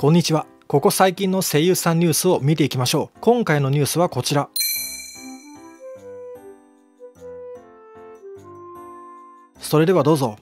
こんにちは。ここ最近の声優さんニュースを見ていきましょう。今回のニュースはこちら。それではどうぞ。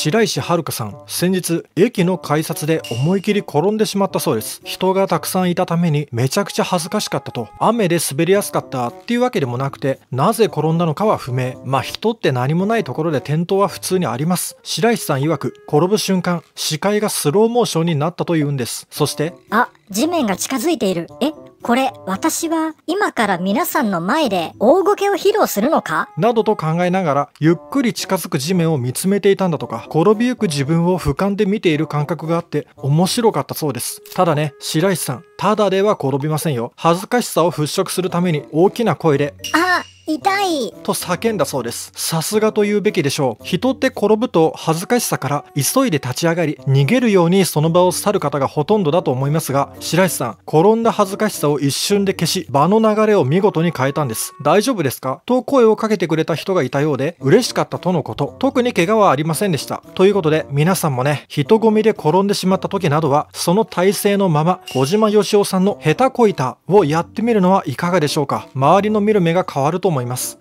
白石遥さん先日駅の改札で思い切り転んでしまったそうです人がたくさんいたためにめちゃくちゃ恥ずかしかったと雨で滑りやすかったっていうわけでもなくてなぜ転んだのかは不明まあ人って何もないところで転倒は普通にあります白石さん曰く転ぶ瞬間視界がスローモーションになったというんですそしてあ地面が近づいているえこれ、私は今から皆さんの前で大ゴケを披露するのかなどと考えながら、ゆっくり近づく地面を見つめていたんだとか、転びゆく自分を俯瞰で見ている感覚があって、面白かったそうです。ただね、白石さん、ただでは転びませんよ。恥ずかしさを払拭するために大きな声で、あ痛いと叫んだそうですさすがと言うべきでしょう人って転ぶと恥ずかしさから急いで立ち上がり逃げるようにその場を去る方がほとんどだと思いますが白石さん転んだ恥ずかしさを一瞬で消し場の流れを見事に変えたんです大丈夫ですかと声をかけてくれた人がいたようで嬉しかったとのこと特に怪我はありませんでしたということで皆さんもね人混みで転んでしまった時などはその体勢のまま小島よしおさんの下手こいたをやってみるのはいかがでしょうか周りの見る目が変わると思います思います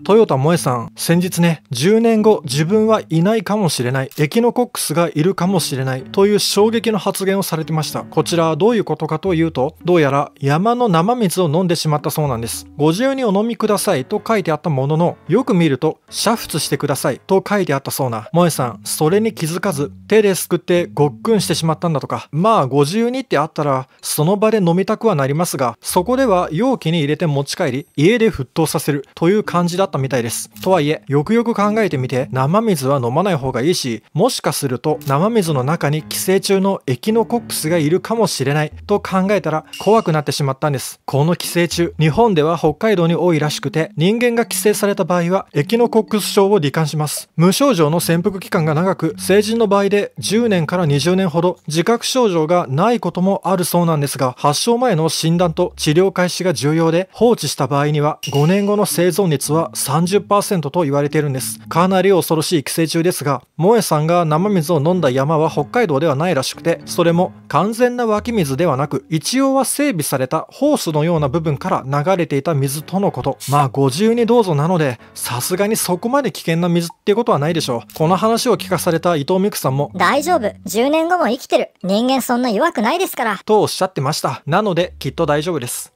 豊田萌さん、先日ね、10年後自分はいないかもしれない、エキノコックスがいるかもしれないという衝撃の発言をされてました。こちらはどういうことかというと、どうやら山の生水を飲んでしまったそうなんです。ご自由にお飲みくださいと書いてあったものの、よく見ると、煮沸してくださいと書いてあったそうな萌さん、それに気づかず、手ですくってごっくんしてしまったんだとか、まあご自由にってあったら、その場で飲みたくはなりますが、そこでは容器に入れて持ち帰り、家で沸騰させるという感じだだったみたいです。とはいえ、よくよく考えてみて、生水は飲まない方がいいし、もしかすると生水の中に寄生虫のエキノコックスがいるかもしれないと考えたら怖くなってしまったんです。この寄生虫、日本では北海道に多いらしくて、人間が寄生された場合はエキノコックス症を罹患します。無症状の潜伏期間が長く、成人の場合で10年から20年ほど自覚症状がないこともあるそうなんですが、発症前の診断と治療開始が重要で、放置した場合には5年後の生存率は30%と言われているんですかなり恐ろしい寄生虫ですが萌えさんが生水を飲んだ山は北海道ではないらしくてそれも完全な湧き水ではなく一応は整備されたホースのような部分から流れていた水とのことまあご自由にどうぞなのでさすがにそこまで危険な水ってことはないでしょうこの話を聞かされた伊藤美久さんも大丈夫10年後も生きてる人間そんな弱くないですからとおっしゃってましたなのできっと大丈夫です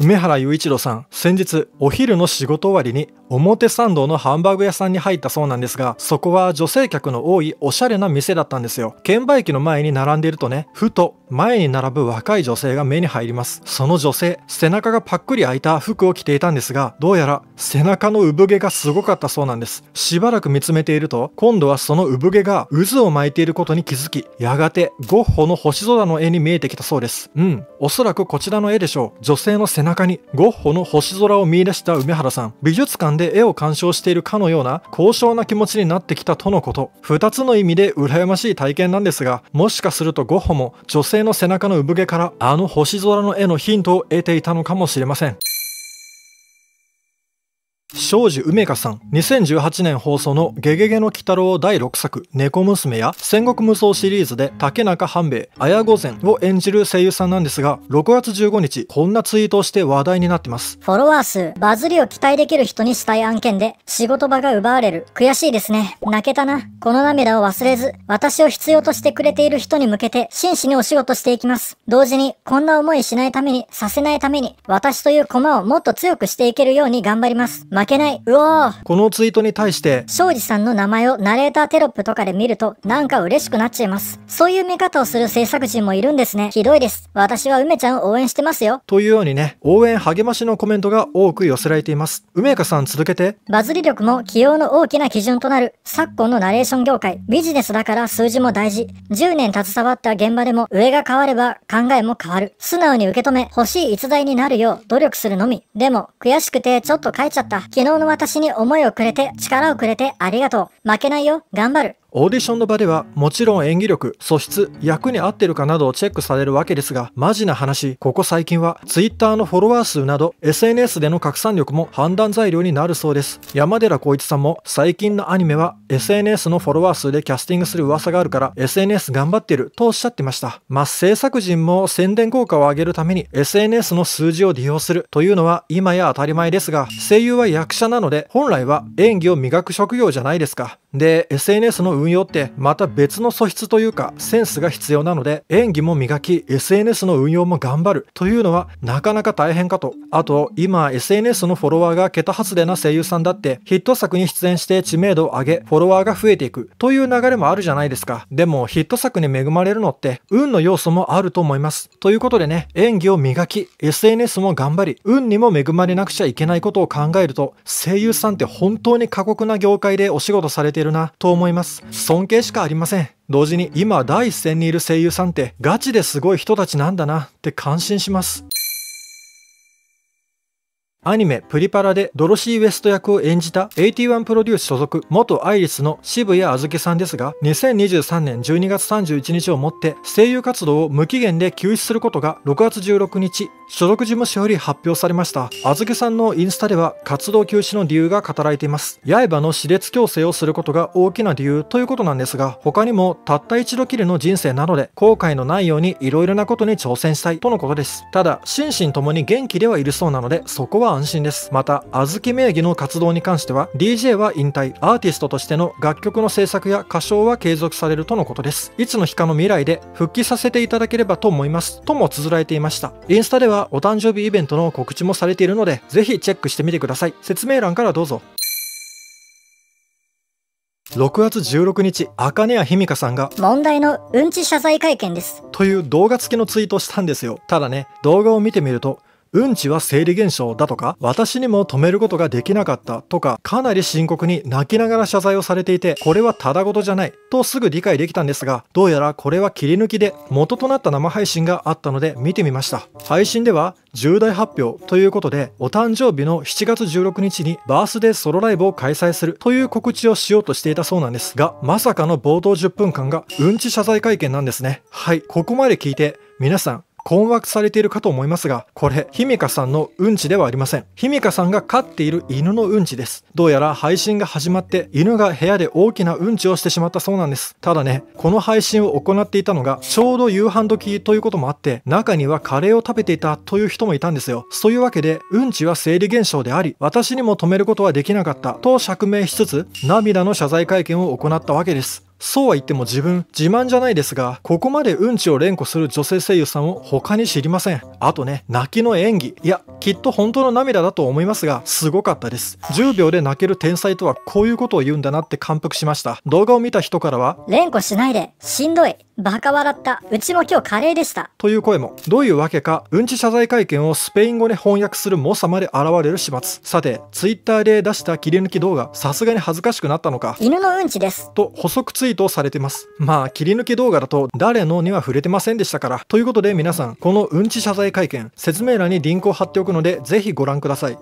梅原雄一郎さん先日お昼の仕事終わりに表参道のハンバーグ屋さんに入ったそうなんですが、そこは女性客の多いおしゃれな店だったんですよ。券売機の前に並んでいるとね、ふと前に並ぶ若い女性が目に入ります。その女性、背中がパックリ開いた服を着ていたんですが、どうやら背中の産毛がすごかったそうなんです。しばらく見つめていると、今度はその産毛が渦を巻いていることに気づき、やがてゴッホの星空の絵に見えてきたそうです。うん、おそらくこちらの絵でしょう。女性の背中にゴッホの星空を見出した梅原さん。美術館でで絵を鑑賞しているかのような高尚な気持ちになってきたとのこと2つの意味で羨ましい体験なんですがもしかするとゴッホも女性の背中の産毛からあの星空の絵のヒントを得ていたのかもしれません庄司梅香さん2018年放送の「ゲゲゲの鬼太郎」第6作「猫娘」や「戦国無双」シリーズで竹中半兵衛綾御前を演じる声優さんなんですが6月15日こんなツイートをして話題になってますフォロワー数バズりを期待できる人にしたい案件で仕事場が奪われる悔しいですね泣けたなこの涙を忘れず私を必要としてくれている人に向けて真摯にお仕事していきます同時にこんな思いしないためにさせないために私という駒をもっと強くしていけるように頑張ります、負けない。うおー。このツイートに対して、庄司さんの名前をナレーターテロップとかで見ると、なんか嬉しくなっちゃいます。そういう見方をする制作陣もいるんですね。ひどいです。私は梅ちゃんを応援してますよ。というようにね、応援励ましのコメントが多く寄せられています。梅香さん続けて。バズり力も起用の大きな基準となる、昨今のナレーション業界。ビジネスだから数字も大事。10年携わった現場でも上が変われば考えも変わる。素直に受け止め、欲しい逸材になるよう努力するのみ。でも、悔しくてちょっと書いちゃった。昨日の私に思いをくれて、力をくれてありがとう。負けないよ。頑張る。オーディションの場ではもちろん演技力、素質、役に合ってるかなどをチェックされるわけですが、マジな話、ここ最近は Twitter のフォロワー数など SNS での拡散力も判断材料になるそうです。山寺宏一さんも最近のアニメは SNS のフォロワー数でキャスティングする噂があるから SNS 頑張ってるとおっしゃってました。まあ、制作陣も宣伝効果を上げるために SNS の数字を利用するというのは今や当たり前ですが、声優は役者なので本来は演技を磨く職業じゃないですか。で、SNS の運用ってまた別の素質というかセンスが必要なので演技も磨き SNS の運用も頑張るというのはなかなか大変かとあと今 SNS のフォロワーが桁外れな声優さんだってヒット作に出演して知名度を上げフォロワーが増えていくという流れもあるじゃないですかでもヒット作に恵まれるのって運の要素もあると思いますということでね演技を磨き SNS も頑張り運にも恵まれなくちゃいけないことを考えると声優さんって本当に過酷な業界でお仕事されているなと思います尊敬しかありません。同時に今第一線にいる声優さんってガチですごい人たちなんだなって感心します。アニメ「プリパラ」でドロシー・ウェスト役を演じた81プロデュース所属元アイリスの渋谷あずけさんですが2023年12月31日をもって声優活動を無期限で休止することが6月16日所属事務所より発表されましたあずけさんのインスタでは活動休止の理由が語られています刃の熾烈強制をすることが大きな理由ということなんですが他にもたった一度きりの人生なので後悔のないようにいろいろなことに挑戦したいとのことですただ心身ともに元気ではいるそうなのでそこは安心です。また、あずき名義の活動に関しては、DJ は引退、アーティストとしての楽曲の制作や歌唱は継続されるとのことです。いつの日かの未来で復帰させていただければと思います。とも綴られていました。インスタではお誕生日イベントの告知もされているので、ぜひチェックしてみてください。説明欄からどうぞ。6月16日、茜谷ひみかさんが、問題のうんち謝罪会見です。という動画付きのツイートをしたんですよ。ただね、動画を見てみると、うんちは生理現象だとか、私にも止めることができなかったとか、かなり深刻に泣きながら謝罪をされていて、これはただごとじゃない、とすぐ理解できたんですが、どうやらこれは切り抜きで元となった生配信があったので見てみました。配信では、重大発表ということで、お誕生日の7月16日にバースデーソロライブを開催するという告知をしようとしていたそうなんですが、まさかの冒頭10分間がうんち謝罪会見なんですね。はい、ここまで聞いて、皆さん、困惑されているかと思いますが、これ、ひみかさんのうんちではありません。ひみかさんが飼っている犬のうんちです。どうやら配信が始まって、犬が部屋で大きなうんちをしてしまったそうなんです。ただね、この配信を行っていたのが、ちょうど夕飯時ということもあって、中にはカレーを食べていたという人もいたんですよ。そういうわけで、うんちは生理現象であり、私にも止めることはできなかったと釈明しつつ、涙の謝罪会見を行ったわけです。そうは言っても自分、自慢じゃないですが、ここまでうんちを連呼する女性声優さんを他に知りません。あとね、泣きの演技。いや、きっと本当の涙だと思いますが、すごかったです。10秒で泣ける天才とはこういうことを言うんだなって感服しました。動画を見た人からは、連呼しないで、しんどい。バカ笑った。うちも今日カレーでした。という声も。どういうわけか、うんち謝罪会見をスペイン語で翻訳する猛者まで現れる始末。さて、ツイッターで出した切り抜き動画、さすがに恥ずかしくなったのか。犬のうんちです。と補足ツイいとされてます。まあ、切り抜き動画だと誰のには触れてませんでしたから。ということで皆さん、このうんち謝罪会見、説明欄にリンクを貼っておくので、ぜひご覧ください。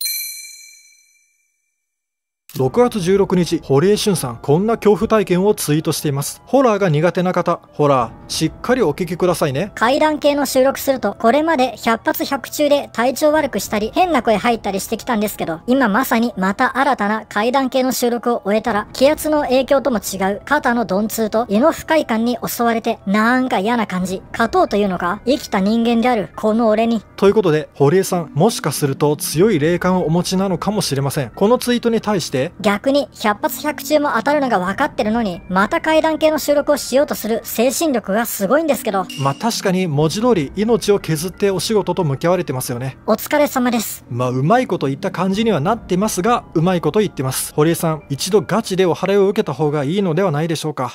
6月16日、堀江俊さん、こんな恐怖体験をツイートしています。ホラーが苦手な方、ホラー、しっかりお聞きくださいね。階段系の収録すると、これまで100発100中で体調悪くしたり、変な声入ったりしてきたんですけど、今まさにまた新たな階段系の収録を終えたら、気圧の影響とも違う、肩の鈍痛と胃の不快感に襲われて、なんか嫌な感じ。勝とうというのか、生きた人間である、この俺に。ということで、堀江さん、もしかすると強い霊感をお持ちなのかもしれません。このツイートに対して、て逆に100発100中も当たるのが分かってるのにまた階段系の収録をしようとする精神力がすごいんですけどまあ確かに文字通り命を削ってお仕事と向き合われてますよねお疲れ様ですまあうまいこと言った感じにはなってますがうまいこと言ってます堀江さん一度ガチでお払いを受けた方がいいのではないでしょうか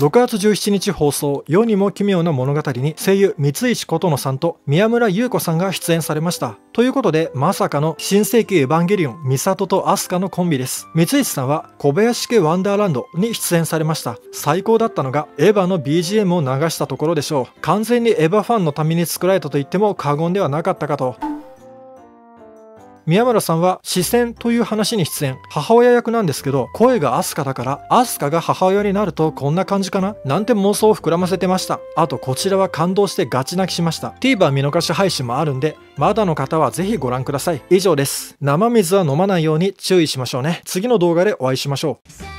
6月17日放送「世にも奇妙な物語」に声優三石琴乃さんと宮村優子さんが出演されましたということでまさかの新世紀エヴァンゲリオン美里とアスカのコンビです三石さんは小林家ワンダーランドに出演されました最高だったのがエヴァの BGM を流したところでしょう完全にエヴァファンのために作られたと言っても過言ではなかったかと宮村さんは視線という話に出演母親役なんですけど声がアスカだからアスカが母親になるとこんな感じかななんて妄想を膨らませてましたあとこちらは感動してガチ泣きしました TVer 見逃し配信もあるんでまだの方はぜひご覧ください以上です生水は飲まないように注意しましょうね次の動画でお会いしましょう